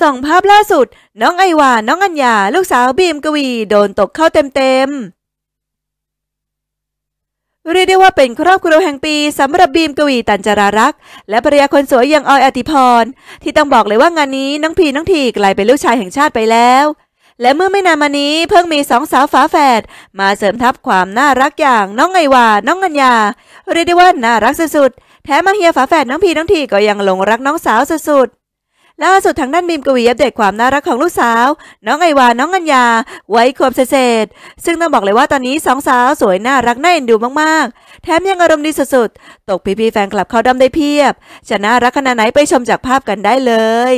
ส่องภาพล่าสุด น้องไอวา น้องอัญญา ลูกสาวบีมกวีโดนตกเข้าเต็มๆเรียกได้ว่าเป็นครอบครัวแห่งปีสำหรับบีมกวีตันจารารักษ์และภรรยาคนสวยอย่างออยอติพร ที่ต้องบอกเลยว่า งานนี้น้องพีน้องที กลายเป็นลูกชายแห่งชาติไปแล้ว และเมื่อไม่นานมานี้เพิ่งมีสองสาวฝาแฝดมาเสริมทับความน่ารักอย่าง น้องไอวา น้องอัญญาเรียกได้ว่าน่ารักสุดๆแถมมาเฮียฝาแฝดน้องพีน้องทีก็ยังหลงรักน้องสาวสุดๆล่าสุดทางด้านมีมกวี อัปเดตความน่ารักของลูกสาว น้องไอวาน้องกัญญา ไว้ขวบเศษซึ่งต้องบอกเลยว่าตอนนี้สองสาวสวย น่ารักน่าเอ็นดูมาก ๆแถมยังอารมณ์ดีสุดๆตกพี่ๆแฟนคลับเขาดำได้เพียบ จะน่ารักขนาดไหนไปชมจากภาพกันได้เลย